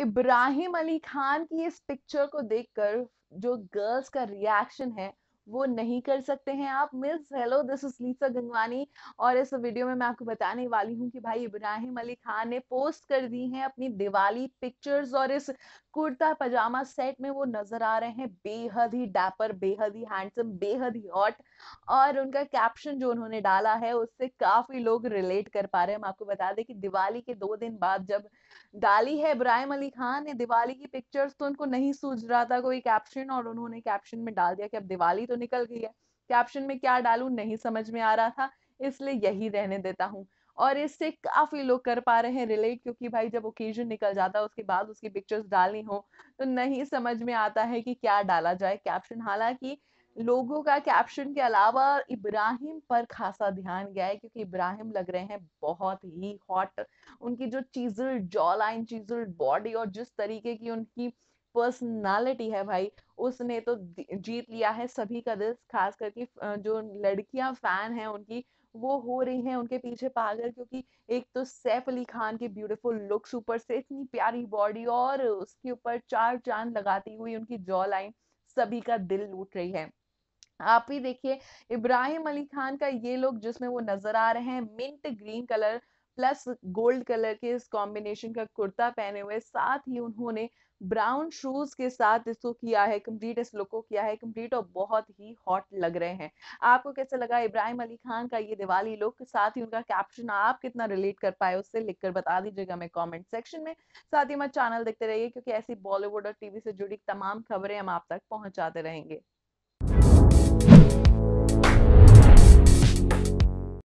इब्राहिम अली खान की इस पिक्चर को देखकर जो गर्ल्स का रिएक्शन है वो नहीं कर सकते हैं आप miss hello this is Lisa Gangwani और इस वीडियो में मैं आपको बताने वाली हूँ कि भाई इब्राहिम अली खान ने पोस्ट कर दी हैं अपनी दिवाली पिक्चर्स और इस कुर्ता पजामा सेट में वो नजर आ रहे हैं बेहद ही डैपर बेहद ही हैंडसम बेहद ही हॉट और उनका कैप्शन जो उन्होंने डाला है उससे काफी लोग रिलेट कर पा रहे हैं हम आपको बता दें कि दिवाली के दो दिन बाद जब डाली है इब्राहिम अली खान ने दिवाली की पिक्चर्स तो उनको नहीं सूझ रहा था कोई कैप्शन और उन्होंने कैप्शन में डाल दिया कि अब दिवाली तो निकल गई है कैप्शन में क्या डालू नहीं समझ में आ रहा था इसलिए यही रहने देता हूँ और इससे काफी लोग कर पा रहे हैं रिलेट क्योंकि भाई जब ओकेजन निकल जाता है उसके बाद उसकी पिक्चर्स डालनी हो तो नहीं समझ में आता है कि क्या डाला जाए कैप्शन हालांकि लोगों का कैप्शन के अलावा इब्राहिम पर खासा ध्यान गया है क्योंकि इब्राहिम लग रहे हैं बहुत ही हॉट उनकी जो chiseled jaw line chiseled body और जिस तरीके की उनकी पर्सनालिटी है भाई उसने तो जीत लिया है सभी का दिल खास करके जो लड़कियां फैन हैं उनकी वो हो रही हैं उनके पीछे पागल क्योंकि एक तो सैफ अली खान की ब्यूटीफुल लुक्स ऊपर से इतनी प्यारी बॉडी और उसके ऊपर चार चांद लगाती हुई उनकी जॉ लाइन सभी का दिल लूट रही है आप ही देखिए इब्राहिम अली खान का ये लोग जिसमें वो नजर आ रहे हैं mint green colour plus gold colour के इस कॉम्बिनेशन का कुर्ता पहने हुए साथ ही उन्होंने ब्राउन शूज के साथ इसको किया है कंप्लीट इस लुक को किया है कंप्लीट और बहुत ही हॉट लग रहे हैं आपको कैसा लगा इब्राहिम अली खान का ये दिवाली लुक साथ ही उनका कैप्शन आप कितना रिलेट कर पाए उससे लिखकर बता दीजिएगा हमें कमेंट सेक्शन में साथ ही हमारे चैनल देखते रहिए क्योंकि ऐसी बॉलीवुड और टीवी से जुड़ी तमाम खबरें हम आप तक पहुंचाते रहेंगे